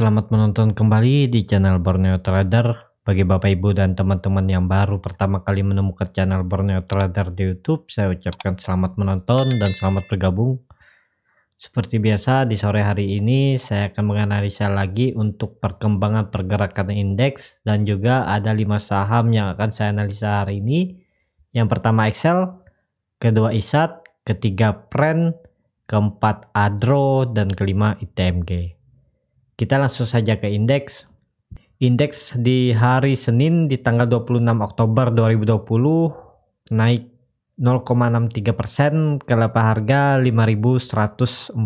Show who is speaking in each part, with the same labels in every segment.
Speaker 1: Selamat menonton kembali di channel Borneo Trader. Bagi Bapak Ibu dan teman-teman yang baru pertama kali menemukan channel Borneo Trader di YouTube, saya ucapkan selamat menonton dan selamat bergabung. Seperti biasa di sore hari ini saya akan menganalisa lagi untuk perkembangan pergerakan indeks dan juga ada 5 saham yang akan saya analisa hari ini. Yang pertama Excel, kedua ISAT, ketiga Pren, keempat Adro dan kelima ITMG. Kita langsung saja ke indeks. Indeks di hari Senin di tanggal 26 Oktober 2020 naik 0,63 persen ke level harga 5.144.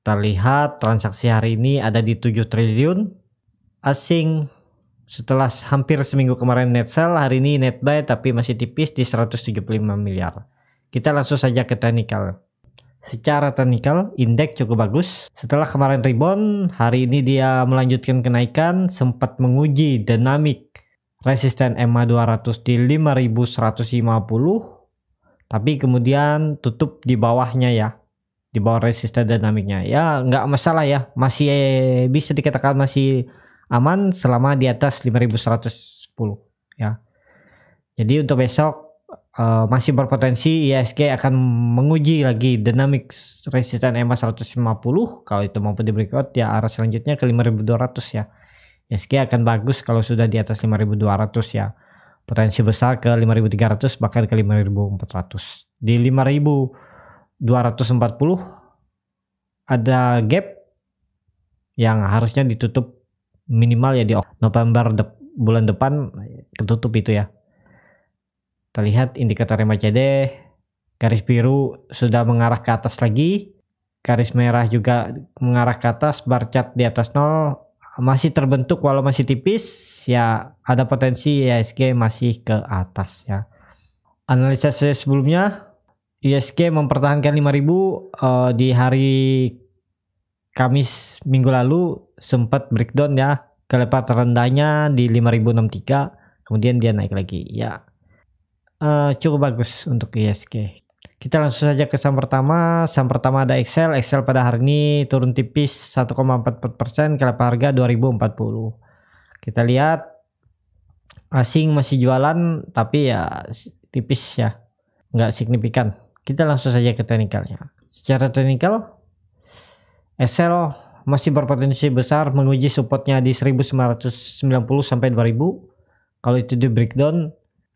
Speaker 1: Terlihat transaksi hari ini ada di 7 triliun. Asing setelah hampir seminggu kemarin net sell, hari ini net buy tapi masih tipis di 175 miliar. Kita langsung saja ke technical. Secara teknikal, indeks cukup bagus. Setelah kemarin rebound, hari ini dia melanjutkan kenaikan, sempat menguji dinamik resisten ma 200 di 5150, tapi kemudian tutup di bawahnya ya, di bawah resisten dinamiknya. Ya nggak masalah ya, masih bisa dikatakan masih aman selama di atas 5110 ya. Jadi untuk besok uh, masih berpotensi ISG akan menguji lagi dinamik resisten EMA 150 kalau itu mampu di breakout ya arah selanjutnya ke 5200 ya ISG akan bagus kalau sudah di atas 5200 ya potensi besar ke 5300 bahkan ke 5400 di 5240 ada gap yang harusnya ditutup minimal ya di November de bulan depan ketutup itu ya Terlihat indikator MACD, garis biru sudah mengarah ke atas lagi, garis merah juga mengarah ke atas, bar chart di atas nol masih terbentuk walau masih tipis, ya ada potensi ISG masih ke atas ya. Analisa saya sebelumnya, ISG mempertahankan 5000 uh, eh, di hari Kamis minggu lalu sempat breakdown ya, kelepat rendahnya di 5063, kemudian dia naik lagi ya uh, cukup bagus untuk ISG. Kita langsung saja ke saham pertama. Saham pertama ada Excel. Excel pada hari ini turun tipis 1,44% ke harga 2040. Kita lihat asing masih jualan tapi ya tipis ya. Nggak signifikan. Kita langsung saja ke teknikalnya. Secara teknikal Excel masih berpotensi besar menguji supportnya di 1990 sampai 2000. Kalau itu di breakdown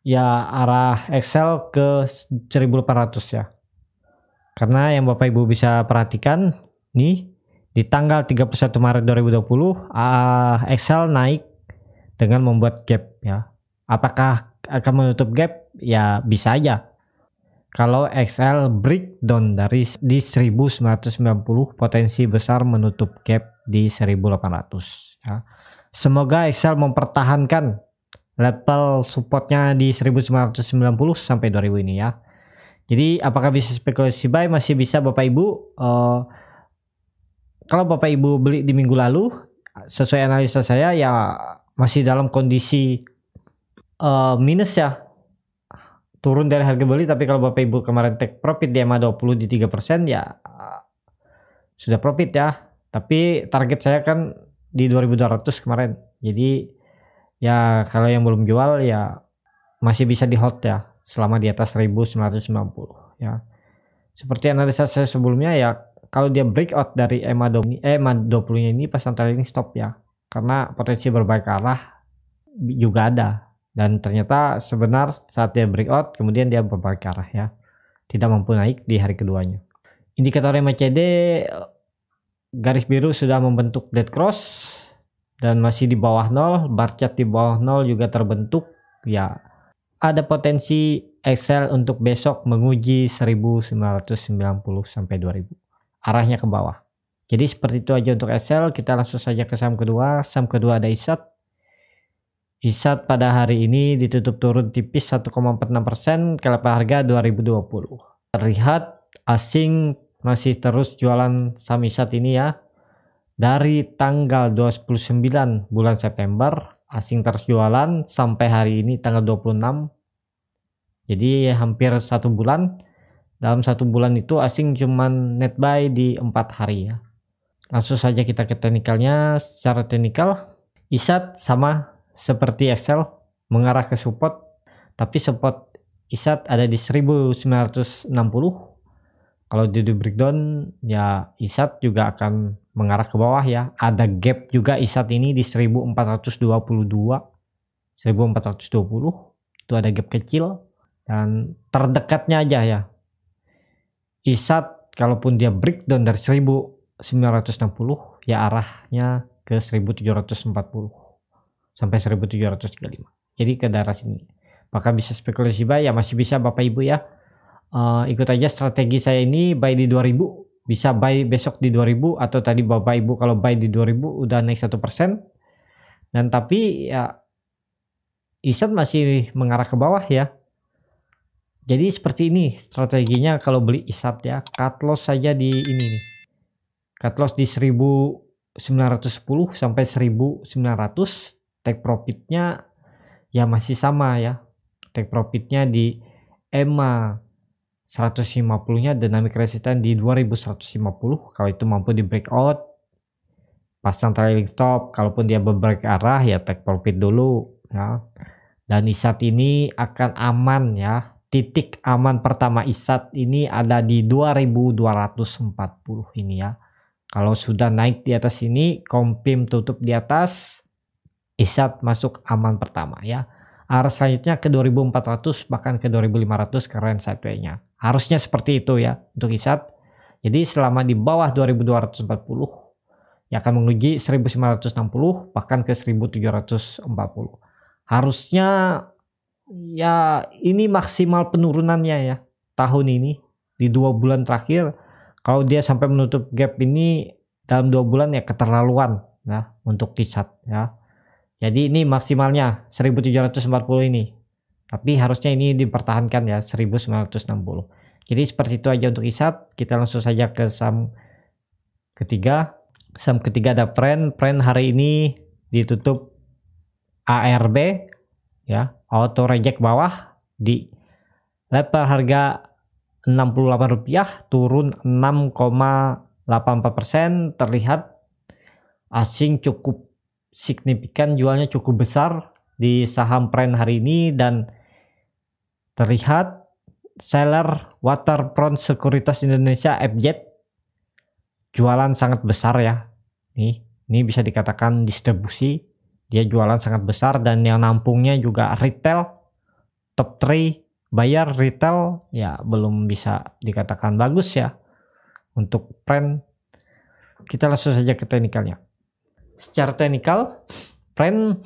Speaker 1: ya arah Excel ke 1800 ya. Karena yang Bapak Ibu bisa perhatikan nih di tanggal 31 Maret 2020 uh, ah, Excel naik dengan membuat gap ya. Apakah akan menutup gap? Ya bisa aja. Kalau Excel breakdown dari di 1990 potensi besar menutup gap di 1800 ya. Semoga XL mempertahankan level supportnya di 1990 sampai 2000 ini ya. Jadi apakah bisa spekulasi buy masih bisa Bapak Ibu uh, kalau Bapak Ibu beli di minggu lalu sesuai analisa saya ya masih dalam kondisi uh, minus ya turun dari harga beli tapi kalau Bapak Ibu kemarin take profit di EMA 20 di 3% ya sudah profit ya tapi target saya kan di 2200 kemarin jadi ya kalau yang belum jual ya masih bisa di hold ya selama di atas 1990 ya seperti analisa saya sebelumnya ya kalau dia breakout dari EMA, EMA eh, 20 nya ini pasang trading stop ya karena potensi berbaik arah juga ada dan ternyata sebenar saat dia breakout kemudian dia berbaik arah ya tidak mampu naik di hari keduanya indikator MACD eh, garis biru sudah membentuk dead cross dan masih di bawah nol, bar chart di bawah nol juga terbentuk, ya ada potensi Excel untuk besok menguji 1990 sampai 2000. Arahnya ke bawah. Jadi seperti itu aja untuk Excel, kita langsung saja ke saham kedua. Saham kedua ada ISAT. ISAT pada hari ini ditutup turun tipis 1,46% ke level harga 2020. Terlihat asing masih terus jualan saham ISAT ini ya dari tanggal 29 bulan September, asing terjualan sampai hari ini tanggal 26. Jadi hampir satu bulan. Dalam satu bulan itu asing cuman net buy di empat hari ya. Langsung saja kita ke teknikalnya. Secara teknikal, ISAT sama seperti Excel mengarah ke support. Tapi support ISAT ada di 1960. Kalau di breakdown ya ISAT juga akan mengarah ke bawah ya. Ada gap juga isat ini di 1422 1420 itu ada gap kecil dan terdekatnya aja ya. Isat kalaupun dia breakdown dari 1960 ya arahnya ke 1740 sampai 1735. Jadi ke daerah sini. Maka bisa spekulasi buy ya masih bisa Bapak Ibu ya. Uh, ikut aja strategi saya ini buy di 2000 bisa buy besok di 2000 atau tadi Bapak Ibu kalau buy di 2000 udah naik satu persen dan tapi ya Isan masih mengarah ke bawah ya jadi seperti ini strateginya kalau beli isat ya cut loss saja di ini nih cut loss di 1910 sampai 1900 take profitnya ya masih sama ya take profitnya di EMA 150-nya dynamic resistance di 2150 kalau itu mampu di breakout pasang trailing stop kalaupun dia berbreak arah ya take profit dulu ya dan isat ini akan aman ya titik aman pertama isat ini ada di 2240 ini ya kalau sudah naik di atas ini kompim tutup di atas isat masuk aman pertama ya arah selanjutnya ke 2400 bahkan ke 2500 keren sideway-nya Harusnya seperti itu ya untuk isat. Jadi selama di bawah 2240 ya akan menguji 1960 bahkan ke 1740. Harusnya ya ini maksimal penurunannya ya tahun ini di dua bulan terakhir kalau dia sampai menutup gap ini dalam dua bulan ya keterlaluan ya untuk kisat ya. Jadi ini maksimalnya 1740 ini tapi harusnya ini dipertahankan ya 1960. Jadi seperti itu aja untuk isat. Kita langsung saja ke saham ketiga. Saham ketiga ada Pren. Pren hari ini ditutup ARB ya, auto reject bawah di level harga Rp68 turun 6,84% terlihat asing cukup signifikan jualnya cukup besar di saham Pren hari ini dan terlihat seller Waterfront Sekuritas Indonesia FJ jualan sangat besar ya nih ini bisa dikatakan distribusi dia jualan sangat besar dan yang nampungnya juga retail top 3 bayar retail ya belum bisa dikatakan bagus ya untuk print kita langsung saja ke teknikalnya secara teknikal print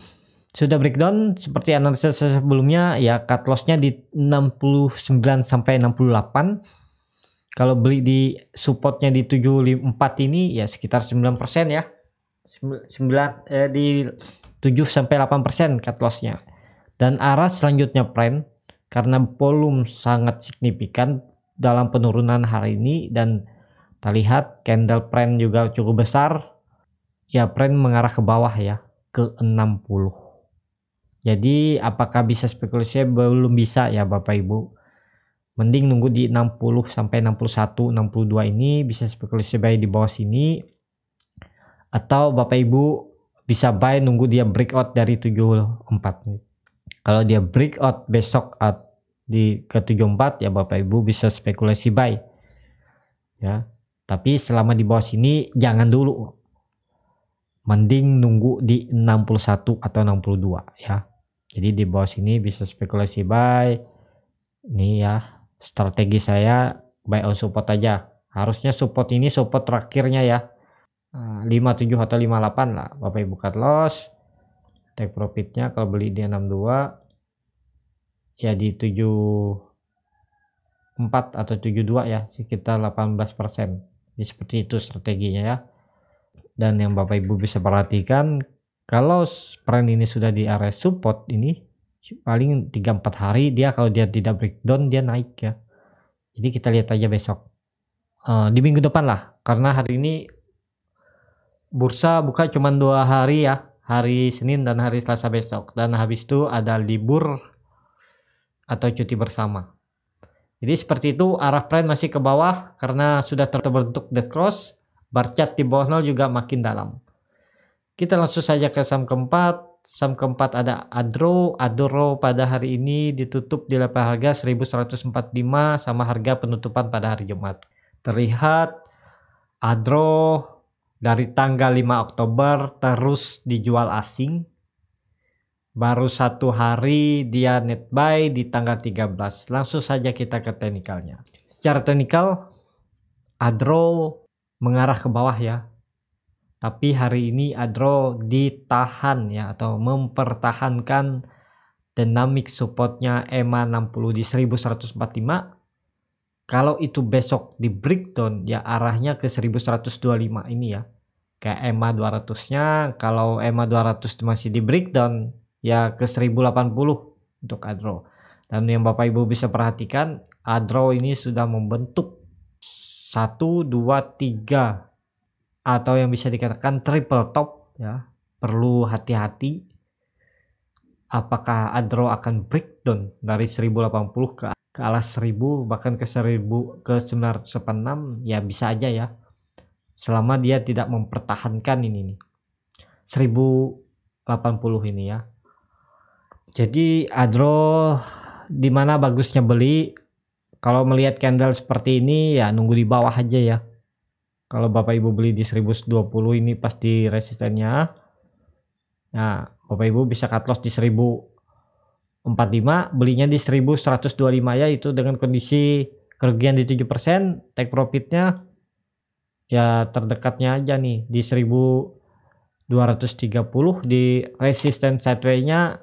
Speaker 1: sudah breakdown seperti analisa sebelumnya ya cut lossnya di 69 sampai 68 kalau beli di supportnya di 74 ini ya sekitar 9% ya 9 eh, di 7 sampai 8% cut lossnya dan arah selanjutnya plan karena volume sangat signifikan dalam penurunan hari ini dan terlihat candle trend juga cukup besar ya trend mengarah ke bawah ya ke 60 jadi apakah bisa spekulasi belum bisa ya Bapak Ibu. Mending nunggu di 60 sampai 61, 62 ini bisa spekulasi buy di bawah sini. Atau Bapak Ibu bisa buy nunggu dia breakout dari 74 nih. Kalau dia breakout besok at di ke 74 ya Bapak Ibu bisa spekulasi buy. Ya. Tapi selama di bawah sini jangan dulu. Mending nunggu di 61 atau 62 ya jadi di bawah sini bisa spekulasi buy. Ini ya, strategi saya buy on support aja. Harusnya support ini support terakhirnya ya. 57 ah, atau 58 lah. Bapak Ibu cut loss. Take profitnya kalau beli di 62 ya di 74 atau 72 ya, sekitar 18%. Jadi seperti itu strateginya ya. Dan yang Bapak Ibu bisa perhatikan kalau peran ini sudah di area support ini paling 3-4 hari dia kalau dia tidak breakdown dia naik ya. Jadi kita lihat aja besok. Uh, di minggu depan lah karena hari ini bursa buka cuma dua hari ya hari Senin dan hari Selasa besok dan habis itu ada libur atau cuti bersama jadi seperti itu arah trend masih ke bawah karena sudah terbentuk dead cross bar chart di bawah nol juga makin dalam kita langsung saja ke saham keempat. Saham keempat ada Adro. Adro pada hari ini ditutup di level harga 1145 sama harga penutupan pada hari Jumat. Terlihat Adro dari tanggal 5 Oktober terus dijual asing. Baru satu hari dia net buy di tanggal 13. Langsung saja kita ke teknikalnya. Secara teknikal, Adro mengarah ke bawah ya. Tapi hari ini Adro ditahan ya atau mempertahankan dynamic supportnya EMA 60 di 1145. Kalau itu besok di breakdown ya arahnya ke 1125 ini ya. Kayak EMA 200-nya kalau EMA 200 masih di breakdown ya ke 1080 untuk Adro. Dan yang Bapak Ibu bisa perhatikan Adro ini sudah membentuk 1 2 3 atau yang bisa dikatakan triple top ya perlu hati-hati apakah Adro akan breakdown dari 1080 ke ke alas 1000 bahkan ke 1000 ke 986 ya bisa aja ya selama dia tidak mempertahankan ini nih 1080 ini ya jadi Adro dimana bagusnya beli kalau melihat candle seperti ini ya nunggu di bawah aja ya kalau Bapak Ibu beli di 1020 ini pasti resistennya nah Bapak Ibu bisa cut loss di 1045 belinya di 1125 ya itu dengan kondisi kerugian di 7% take profitnya ya terdekatnya aja nih di 1230 di resisten sideway-nya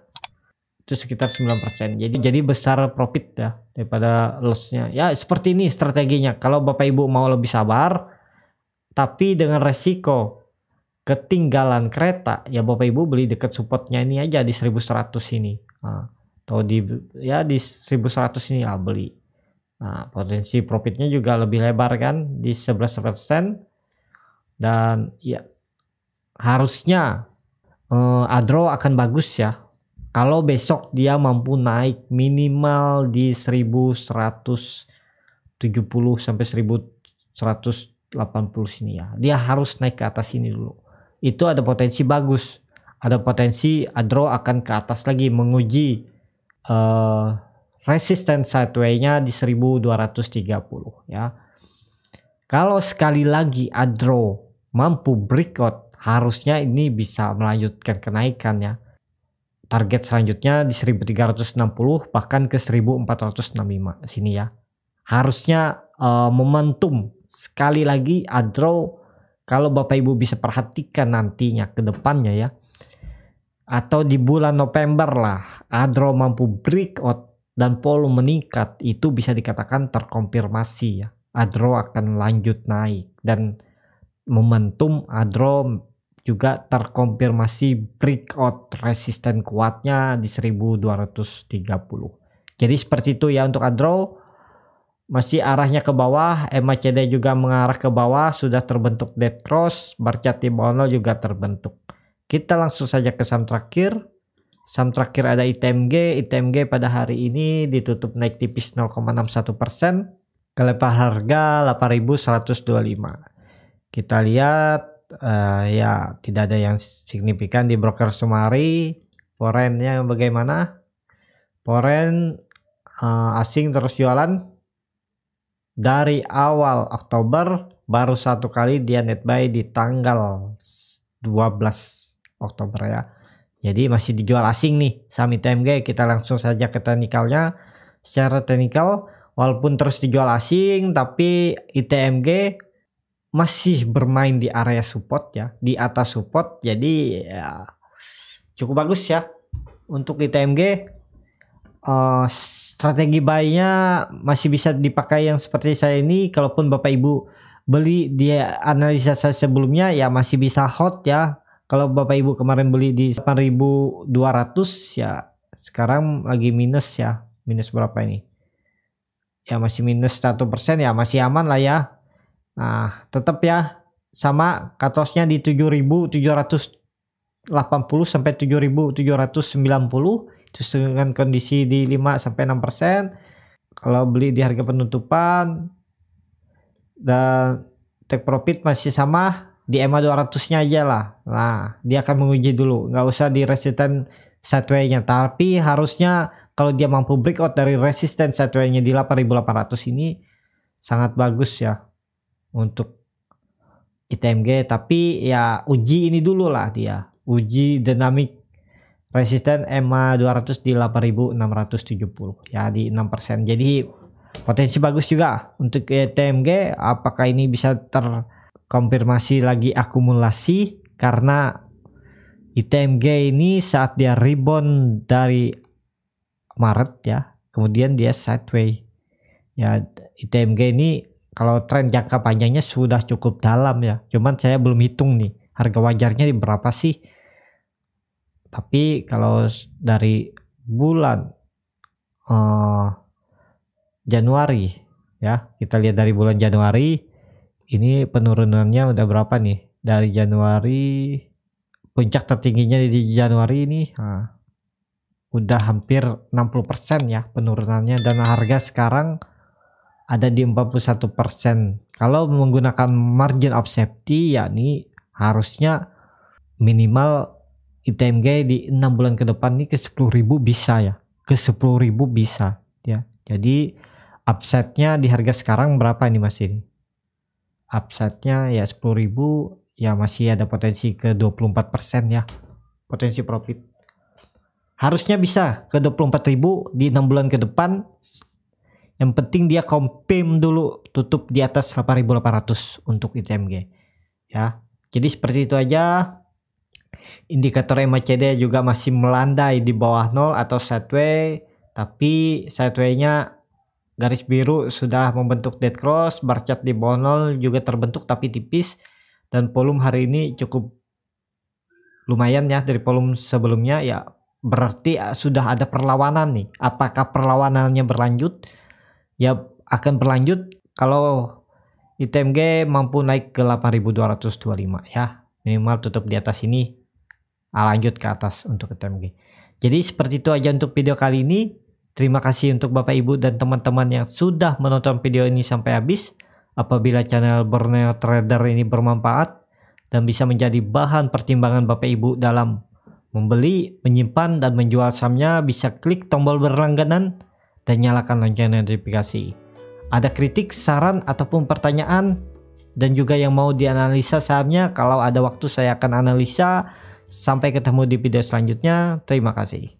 Speaker 1: itu sekitar 9% jadi jadi besar profit ya daripada lossnya ya seperti ini strateginya kalau Bapak Ibu mau lebih sabar tapi dengan resiko ketinggalan kereta ya bapak ibu beli dekat supportnya ini aja di 1100 ini nah, atau di ya di 1100 ini ya beli nah potensi profitnya juga lebih lebar kan di 11% dan ya harusnya eh, Adro akan bagus ya kalau besok dia mampu naik minimal di 1170 sampai 1100 80 sini ya. Dia harus naik ke atas sini dulu. Itu ada potensi bagus. Ada potensi Adro akan ke atas lagi menguji uh, eh, resisten sideways-nya di 1230 ya. Kalau sekali lagi Adro mampu breakout, harusnya ini bisa melanjutkan kenaikan ya. Target selanjutnya di 1360 bahkan ke 1465 sini ya. Harusnya uh, momentum sekali lagi Adro kalau Bapak Ibu bisa perhatikan nantinya ke depannya ya atau di bulan November lah Adro mampu breakout dan volume meningkat itu bisa dikatakan terkonfirmasi ya Adro akan lanjut naik dan momentum Adro juga terkonfirmasi breakout resisten kuatnya di 1230. Jadi seperti itu ya untuk Adro masih arahnya ke bawah, MACD juga mengarah ke bawah, sudah terbentuk dead cross, bar chart nol juga terbentuk. Kita langsung saja ke saham terakhir. Saham terakhir ada ITMG, ITMG pada hari ini ditutup naik tipis 0,61%, kelepar harga 8.125. Kita lihat uh, ya tidak ada yang signifikan di broker Sumari, forennya bagaimana? Foren uh, eh, asing terus jualan dari awal Oktober baru satu kali dia net buy di tanggal 12 Oktober ya. Jadi masih dijual asing nih saham ITMG kita langsung saja ke teknikalnya. Secara teknikal walaupun terus dijual asing tapi ITMG masih bermain di area support ya, di atas support. Jadi ya cukup bagus ya untuk ITMG uh, eh, strategi buy-nya masih bisa dipakai yang seperti saya ini kalaupun Bapak Ibu beli di analisa saya sebelumnya ya masih bisa hot ya kalau Bapak Ibu kemarin beli di 8200 ya sekarang lagi minus ya minus berapa ini ya masih minus satu ya masih aman lah ya nah tetap ya sama katosnya di 7780 sampai 7790 terus dengan kondisi di 5 sampai 6%. Kalau beli di harga penutupan dan take profit masih sama di EMA 200-nya aja lah. Nah, dia akan menguji dulu, nggak usah di resisten sideway nya Tapi harusnya kalau dia mampu breakout dari resisten sideway nya di 8800 ini sangat bagus ya untuk ITMG. Tapi ya uji ini dulu lah dia, uji dinamik resisten EMA 200 di 8670 ya di 6% jadi potensi bagus juga untuk TMG apakah ini bisa terkonfirmasi lagi akumulasi karena ITMG ini saat dia rebound dari Maret ya kemudian dia sideways ya ITMG ini kalau tren jangka panjangnya sudah cukup dalam ya cuman saya belum hitung nih harga wajarnya di berapa sih tapi kalau dari bulan uh, Januari ya, kita lihat dari bulan Januari ini penurunannya udah berapa nih? Dari Januari puncak tertingginya di Januari ini uh, udah hampir 60% ya penurunannya dan harga sekarang ada di 41%. Kalau menggunakan margin of safety yakni harusnya minimal ITMG di enam bulan ke depan ini ke 10.000 bisa ya ke 10.000 bisa ya jadi upsetnya di harga sekarang berapa ini mas ini upsetnya ya 10.000 ya masih ada potensi ke 24% ya potensi profit harusnya bisa ke 24.000 di enam bulan ke depan yang penting dia confirm dulu tutup di atas 8.800 untuk ITMG ya jadi seperti itu aja indikator MACD juga masih melandai di bawah nol atau sideway tapi sideway nya garis biru sudah membentuk dead cross bar chart di bawah nol juga terbentuk tapi tipis dan volume hari ini cukup lumayan ya dari volume sebelumnya ya berarti ah, sudah ada perlawanan nih apakah perlawanannya berlanjut ya akan berlanjut kalau ITMG mampu naik ke 8225 ya minimal tutup di atas ini Ah, lanjut ke atas untuk TMG. Jadi seperti itu aja untuk video kali ini. Terima kasih untuk Bapak Ibu dan teman-teman yang sudah menonton video ini sampai habis. Apabila channel Borneo Trader ini bermanfaat dan bisa menjadi bahan pertimbangan Bapak Ibu dalam membeli, menyimpan, dan menjual sahamnya bisa klik tombol berlangganan dan nyalakan lonceng notifikasi. Ada kritik, saran, ataupun pertanyaan dan juga yang mau dianalisa sahamnya kalau ada waktu saya akan analisa Sampai ketemu di video selanjutnya. Terima kasih.